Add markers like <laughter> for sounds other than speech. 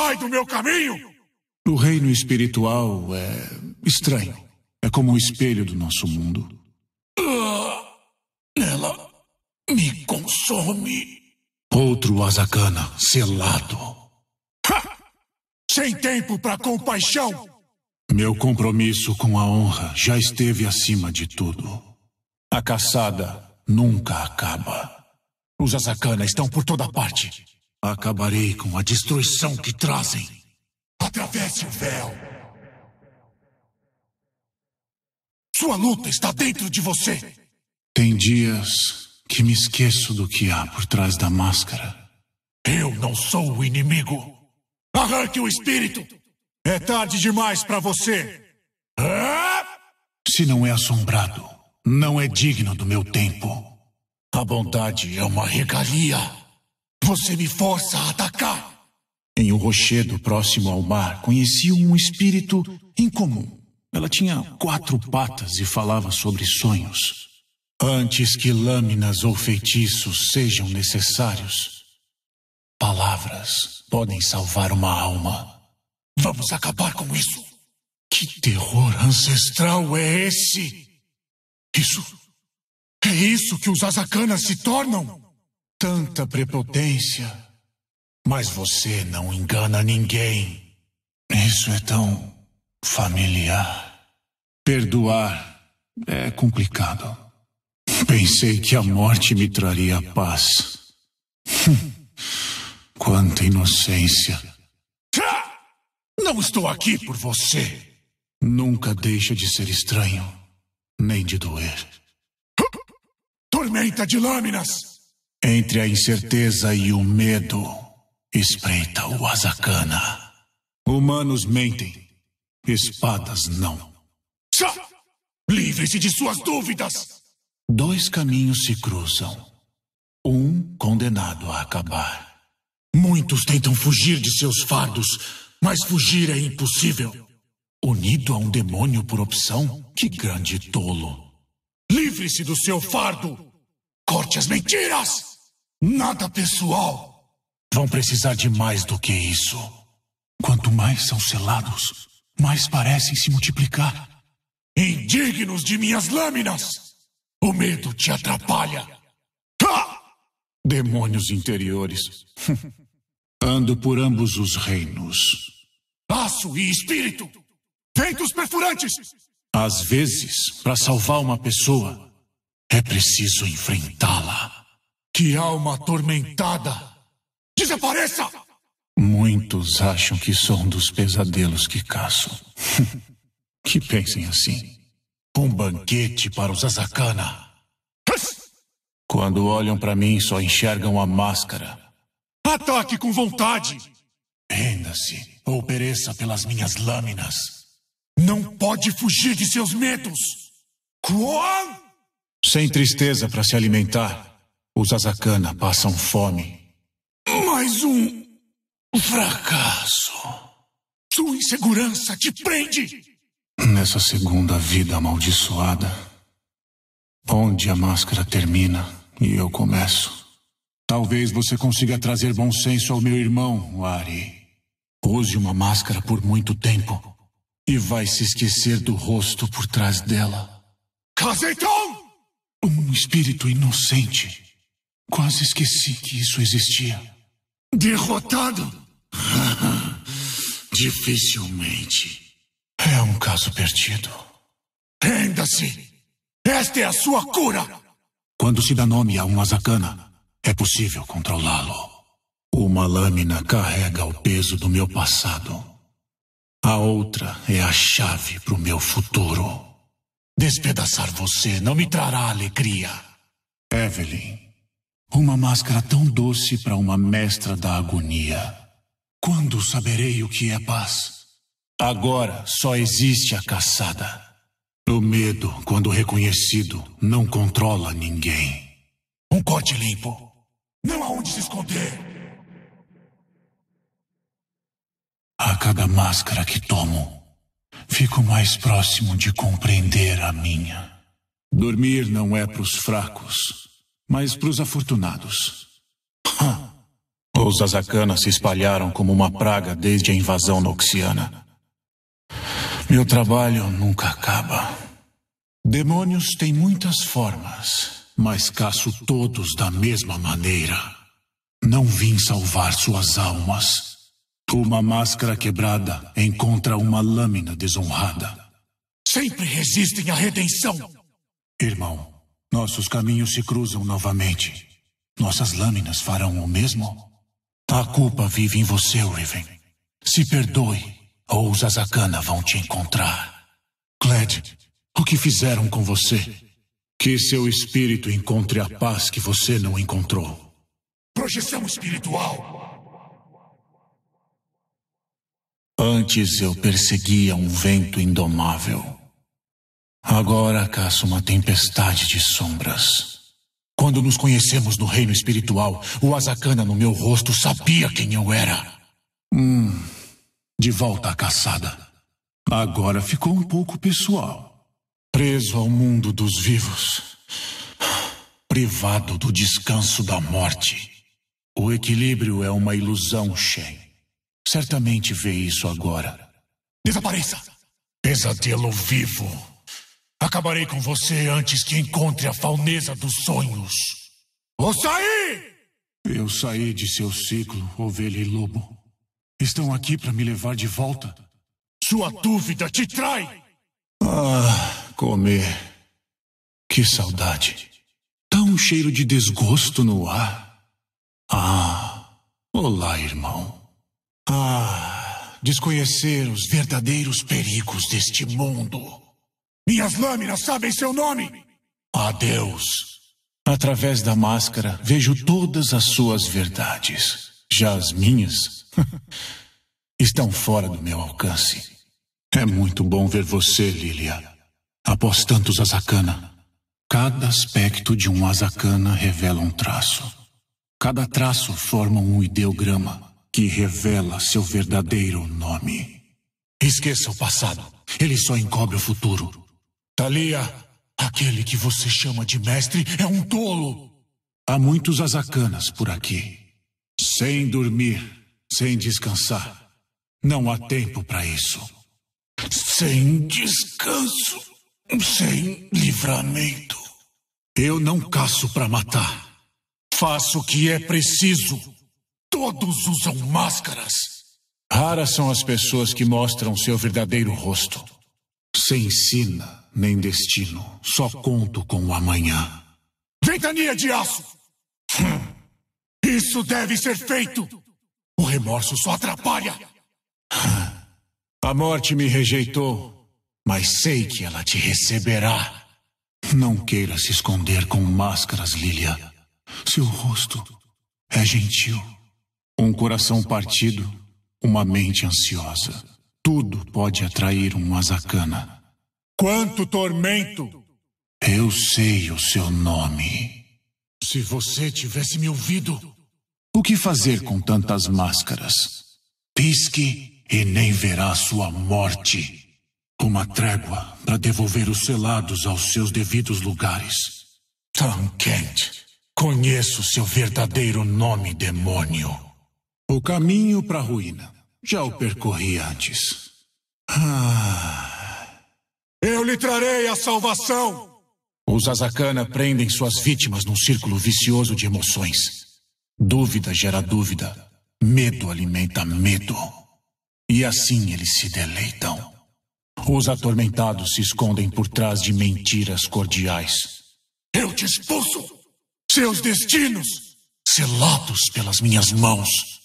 Sai do meu caminho! O reino espiritual é estranho. É como o espelho do nosso mundo. Ah, ela me consome. Outro Azakana selado. Ha! Sem tempo para compaixão! Meu compromisso com a honra já esteve acima de tudo. A caçada nunca acaba. Os Azakana estão por toda parte. Acabarei com a destruição que trazem. Atravesse o véu. Sua luta está dentro de você. Tem dias que me esqueço do que há por trás da máscara. Eu não sou o inimigo. Arranque o espírito. É tarde demais para você. Se não é assombrado, não é digno do meu tempo. A bondade é uma regalia. Você me força a atacar! Em um rochedo próximo ao mar, conheci um espírito incomum. Ela tinha quatro patas e falava sobre sonhos. Antes que lâminas ou feitiços sejam necessários, palavras podem salvar uma alma. Vamos acabar com isso! Que terror ancestral é esse? Isso. É isso que os azacanas se tornam? tanta prepotência. Mas você não engana ninguém. Isso é tão familiar. Perdoar é complicado. Pensei que a morte me traria paz. <laughs> Quanta inocência. Não estou aqui por você. Nunca deixa de ser estranho, nem de doer. <laughs> Tormenta de lâminas! Entre a incerteza e o medo, espreita o Azakana. Humanos mentem, espadas não. Chá! Livre-se de suas dúvidas! Dois caminhos se cruzam. Um condenado a acabar. Muitos tentam fugir de seus fardos, mas fugir é impossível. Unido a um demônio por opção? Que grande tolo! Livre-se do seu fardo! Corte as mentiras! Nada pessoal. Vão precisar de mais do que isso. Quanto mais são selados, mais parecem se multiplicar. Indignos de minhas lâminas! O medo te atrapalha. Ha! Tá! Demônios interiores. <laughs> Ando por ambos os reinos. Aço e espírito! Ventos perfurantes! Às vezes, para salvar uma pessoa, é preciso enfrentá-la. Que alma atormentada! Desapareça! Muitos acham que sou um dos pesadelos que caço. <laughs> que pensem assim. Um banquete para os Azakana. Quando olham para mim, só enxergam a máscara. Ataque com vontade! Renda-se ou pereça pelas minhas lâminas. Não pode fugir de seus medos! Kuan! Sem tristeza para se alimentar, os Azakana passam fome. Mais um fracasso. Sua insegurança te prende. Nessa segunda vida amaldiçoada, onde a máscara termina e eu começo. Talvez você consiga trazer bom senso ao meu irmão, Ari. Use uma máscara por muito tempo e vai se esquecer do rosto por trás dela. Kazeton! Um espírito inocente Quase esqueci que isso existia. Derrotado? <laughs> Dificilmente. É um caso perdido. Renda-se! Assim, esta é a sua cura! Quando se dá nome a um Azakana, é possível controlá-lo. Uma lâmina carrega o peso do meu passado. A outra é a chave para o meu futuro. Despedaçar você não me trará alegria. Evelyn, uma máscara tão doce para uma mestra da agonia. Quando saberei o que é paz? Agora só existe a caçada. O medo, quando reconhecido, não controla ninguém. Um corte limpo. Não há onde se esconder. A cada máscara que tomo, fico mais próximo de compreender a minha. Dormir não é para os fracos mas para os afortunados. Os Azacanas se espalharam como uma praga desde a invasão noxiana. Meu trabalho nunca acaba. Demônios têm muitas formas, mas caço todos da mesma maneira. Não vim salvar suas almas. Uma máscara quebrada encontra uma lâmina desonrada. Sempre resistem à redenção. Irmão, nossos caminhos se cruzam novamente, nossas lâminas farão o mesmo? A culpa vive em você, Riven. Se perdoe, ou os Azakana vão te encontrar. Cled, o que fizeram com você? Que seu espírito encontre a paz que você não encontrou. Projeção espiritual. Antes eu perseguia um vento indomável. Agora caça uma tempestade de sombras. Quando nos conhecemos no reino espiritual, o Azakana no meu rosto sabia quem eu era. Hum. De volta à caçada. Agora ficou um pouco pessoal. Preso ao mundo dos vivos. Privado do descanso da morte. O equilíbrio é uma ilusão, Shen. Certamente vê isso agora. Desapareça! Pesadelo vivo! Acabarei com você antes que encontre a fauneza dos sonhos. Vou sair! Eu saí de seu ciclo, ovelha e lobo. Estão aqui para me levar de volta. Sua dúvida te trai! Ah, comer. Que saudade. Tá um cheiro de desgosto no ar. Ah, olá, irmão. Ah, desconhecer os verdadeiros perigos deste mundo. Minhas lâminas sabem seu nome. Adeus. Através da máscara vejo todas as suas verdades. Já as minhas <laughs> estão fora do meu alcance. É muito bom ver você, Lilia. Após tantos Azakana, cada aspecto de um Azakana revela um traço. Cada traço forma um ideograma que revela seu verdadeiro nome. Esqueça o passado. Ele só encobre o futuro. Thalia, aquele que você chama de mestre é um tolo. Há muitos azacanas por aqui. Sem dormir, sem descansar. Não há tempo para isso. Sem descanso, sem livramento. Eu não caço para matar. Faço o que é preciso. Todos usam máscaras. Raras são as pessoas que mostram seu verdadeiro rosto. Sem sina nem destino, só conto com o amanhã. Ventania de aço! Hum. Isso deve ser feito! O remorso só atrapalha! A morte me rejeitou, mas sei que ela te receberá. Não queira se esconder com máscaras, Lilia. Seu rosto é gentil. Um coração partido, uma mente ansiosa. Tudo pode atrair um Azakana. Quanto tormento! Eu sei o seu nome. Se você tivesse me ouvido. O que fazer com tantas máscaras? Pisque e nem verá sua morte. Uma trégua para devolver os selados aos seus devidos lugares. Tom Kent, conheço seu verdadeiro nome, demônio. O caminho para a ruína. Já o percorri antes. Ah. Eu lhe trarei a salvação! Os Azakana prendem suas vítimas num círculo vicioso de emoções. Dúvida gera dúvida. Medo alimenta medo. E assim eles se deleitam. Os atormentados se escondem por trás de mentiras cordiais. Eu te expulso! Seus destinos selados pelas minhas mãos.